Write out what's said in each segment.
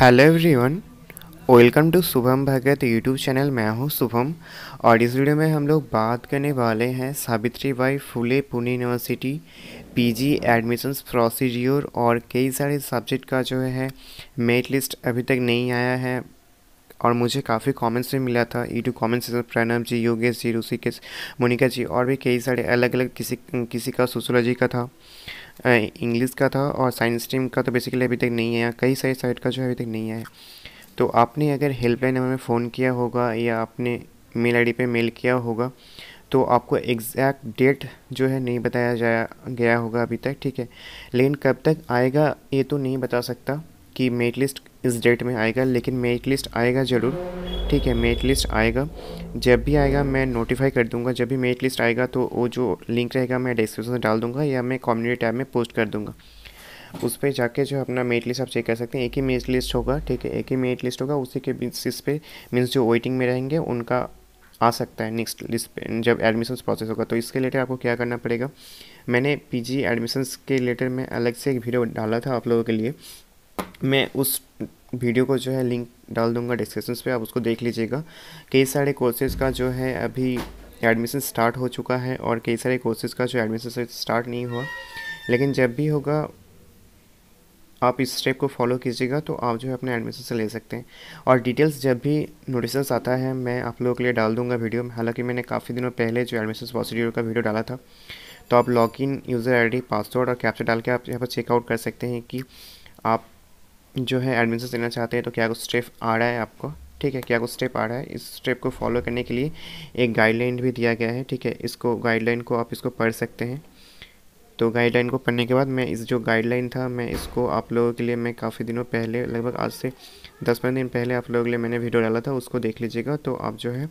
hello everyone welcome to Shubham Bhagat YouTube channel मैं हूं शुभम और इस वीडियो में हम लोग बात करने वाले हैं Savitri Bai Phule Pune university PG admissions procedure और कई सारे सब्जेक्ट का जो है मेट लिस्ट अभी तक नहीं आया है और मुझे काफ़ी कमेंट्स भी मिला था यूट्यूब कमेंट्स तो प्रणब जी योगेश जी रूसी के मोनिका जी और भी कई सारे अलग अलग किसी किसी का सोशोलॉजी का था इंग्लिश का था और साइंस स्ट्रीम का तो बेसिकली अभी तक नहीं आया कई सारी साइड का जो है अभी तक नहीं आया तो आपने अगर हेल्पलाइन नंबर में फ़ोन किया होगा या आपने मेल आई डी मेल किया होगा तो आपको एग्जैक्ट डेट जो है नहीं बताया जाया गया होगा अभी तक ठीक है लेकिन कब तक आएगा ये तो नहीं बता सकता कि मेट लिस्ट इस डेट में आएगा लेकिन मेरिट लिस्ट आएगा ज़रूर ठीक है मेट लिस्ट आएगा जब भी आएगा मैं नोटिफाई कर दूंगा जब भी मेट लिस्ट आएगा तो वो जो लिंक रहेगा मैं डिस्क्रिप्शन में डाल दूंगा या मैं कम्युनिटी टैब में पोस्ट कर दूंगा उस पर जाके जो अपना मेट लिस्ट आप चेक कर सकते हैं एक ही मेट लिस्ट होगा ठीक है एक ही मेट लिस्ट होगा उसी के बेसिस पे मीन्स जो वेटिंग में रहेंगे उनका आ सकता है नेक्स्ट लिस्ट पे जब एडमिशन प्रोसेस होगा तो इसके रिलेटेड आपको क्या करना पड़ेगा मैंने पीजी एडमिशंस के रिलेटेड में अलग से एक वीडियो डाला था आप लोगों के लिए मैं उस वीडियो को जो है लिंक डाल दूंगा डिस्क्रिप्शन पे आप उसको देख लीजिएगा कई सारे कोर्सेज़ का जो है अभी एडमिशन स्टार्ट हो चुका है और कई सारे कोर्सेज़ का जो एडमिशन स्टार्ट नहीं हुआ लेकिन जब भी होगा आप इस स्टेप को फॉलो कीजिएगा तो आप जो है अपने एडमिशन से ले सकते हैं और डिटेल्स जब भी नोटिस आता है मैं आप लोगों के लिए डाल दूंगा वीडियो में हालांकि मैंने काफ़ी दिनों पहले जो एडमिशन प्रोसीड्योर का वीडियो डाला था तो आप लॉगिन यूज़र आईडी पासवर्ड और कैप्चर डाल के आप यहाँ पर चेकआउट कर सकते हैं कि आप जो है एडमिशन लेना चाहते हैं तो क्या कुछ स्टेप आ रहा है आपको ठीक है क्या कुछ स्टेप आ रहा है इस स्टेप को फॉलो करने के लिए एक गाइडलाइन भी दिया गया है ठीक है इसको गाइडलाइन को आप इसको पढ़ सकते हैं तो गाइडलाइन को पढ़ने के बाद मैं इस जो गाइडलाइन था मैं इसको आप लोगों के लिए मैं काफ़ी दिनों पहले लगभग आज से दस पंद्रह दिन पहले आप लोगों के लिए मैंने वीडियो डाला था उसको देख लीजिएगा तो आप जो है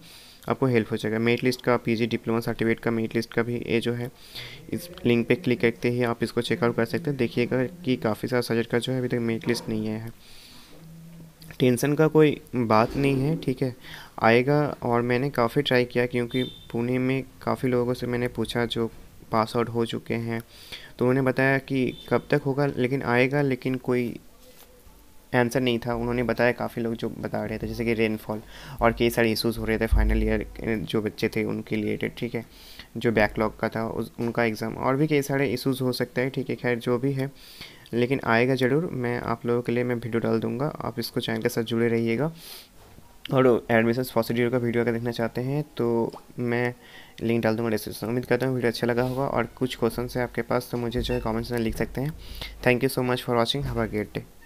आपको हेल्प हो जाएगा मेट लिस्ट का पीजी डिप्लोमा सर्टिफिकेट का मेट लिस्ट का भी ये जो है इस लिंक पे क्लिक करते ही आप इसको चेकआउट कर सकते हैं देखिएगा कि काफ़ी सारा सब्जेक्ट का जो है अभी तक मेट लिस्ट नहीं आया है टेंशन का कोई बात नहीं है ठीक है आएगा और मैंने काफ़ी ट्राई किया क्योंकि पुणे में काफ़ी लोगों से मैंने पूछा जो पास आउट हो चुके हैं तो उन्होंने बताया कि कब तक होगा लेकिन आएगा लेकिन कोई आंसर नहीं था उन्होंने बताया काफ़ी लोग जो बता रहे थे जैसे कि रेनफॉल और कई सारे इशूज़ हो रहे थे फाइनल ईयर जो बच्चे थे उनके रिलेटेड ठीक है जो बैकलॉग का था उस उनका एग्ज़ाम और भी कई सारे इशूज़ हो सकते हैं ठीक है खैर जो भी है लेकिन आएगा ज़रूर मैं आप लोगों के लिए मैं वीडियो डाल दूँगा आप इसको चैनल के साथ जुड़े रहिएगा और एडमिशन प्रोसीड्यूर का वीडियो अगर देखना चाहते हैं तो मैं लिंक डाल दूंगा डिस्क्रिप्शन उम्मीद करता हूँ वीडियो अच्छा लगा होगा और कुछ क्वेश्चन है आपके पास तो मुझे जो है कॉमेंट्स में लिख सकते हैं thank you so much for watching have a great day